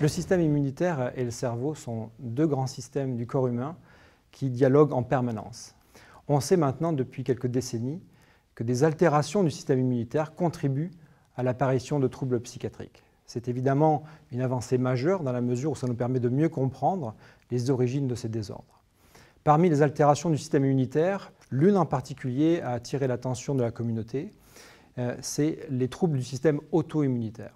Le système immunitaire et le cerveau sont deux grands systèmes du corps humain qui dialoguent en permanence. On sait maintenant depuis quelques décennies que des altérations du système immunitaire contribuent à l'apparition de troubles psychiatriques. C'est évidemment une avancée majeure dans la mesure où ça nous permet de mieux comprendre les origines de ces désordres. Parmi les altérations du système immunitaire, l'une en particulier a attiré l'attention de la communauté, euh, c'est les troubles du système auto-immunitaire.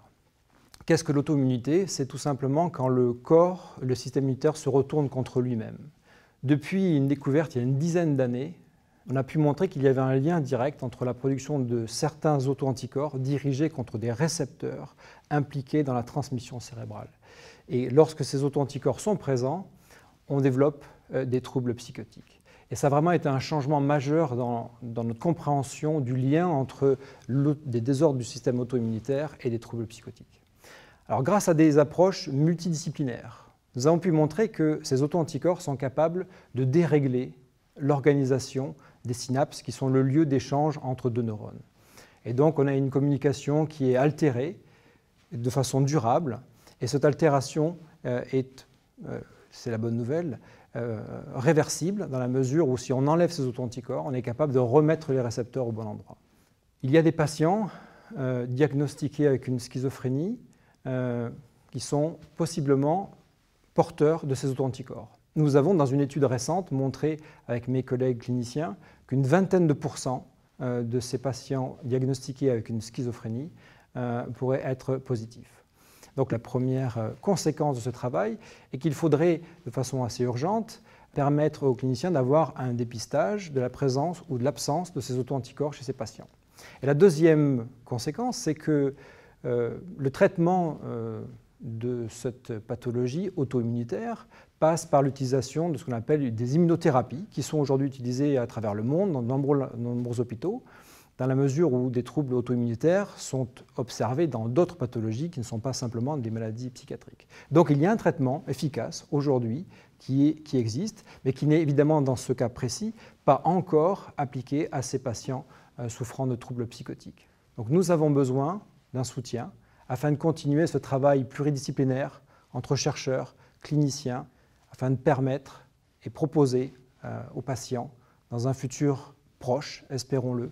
Qu'est-ce que l'auto-immunité C'est tout simplement quand le corps, le système immunitaire se retourne contre lui-même. Depuis une découverte il y a une dizaine d'années, on a pu montrer qu'il y avait un lien direct entre la production de certains auto-anticorps dirigés contre des récepteurs impliqués dans la transmission cérébrale. Et lorsque ces auto-anticorps sont présents, on développe euh, des troubles psychotiques. Et ça a vraiment été un changement majeur dans, notre compréhension du lien entre des désordres du système auto-immunitaire et des troubles psychotiques. Alors grâce à des approches multidisciplinaires, nous avons pu montrer que ces auto-anticorps sont capables de dérégler l'organisation des synapses qui sont le lieu d'échange entre deux neurones. Et donc on a une communication qui est altérée de façon durable et cette altération euh, est, euh, c'est la bonne nouvelle, euh, réversible dans la mesure où si on enlève ces auto-anticorps, on est capable de remettre les récepteurs au bon endroit. Il y a des patients diagnostiqués avec une schizophrénie euh, qui sont possiblement porteurs de ces autoanticorps. Nous avons, dans une étude récente, montré avec mes collègues cliniciens qu'une vingtaine de pourcents euh, de ces patients diagnostiqués avec une schizophrénie euh, pourraient être positifs. Donc la première conséquence de ce travail est qu'il faudrait, de façon assez urgente, permettre aux cliniciens d'avoir un dépistage de la présence ou de l'absence de ces autoanticorps chez ces patients. Et la deuxième conséquence, c'est que euh, le traitement euh, de cette pathologie auto-immunitaire passe par l'utilisation de ce qu'on appelle des immunothérapies, qui sont aujourd'hui utilisées à travers le monde, dans de nombreux, hôpitaux, dans la mesure où des troubles auto-immunitaires sont observés dans d'autres pathologies qui ne sont pas simplement des maladies psychiatriques. Donc il y a un traitement efficace aujourd'hui qui, existe, mais qui n'est évidemment dans ce cas précis pas encore appliqué à ces patients euh, souffrant de troubles psychotiques. Donc nous avons besoin d'un soutien afin de continuer ce travail pluridisciplinaire entre chercheurs, cliniciens, afin de permettre et proposer euh, aux patients, dans un futur proche, espérons-le,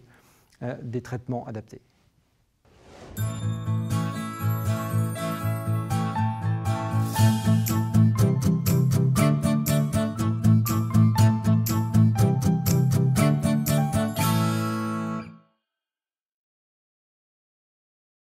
euh, des traitements adaptés.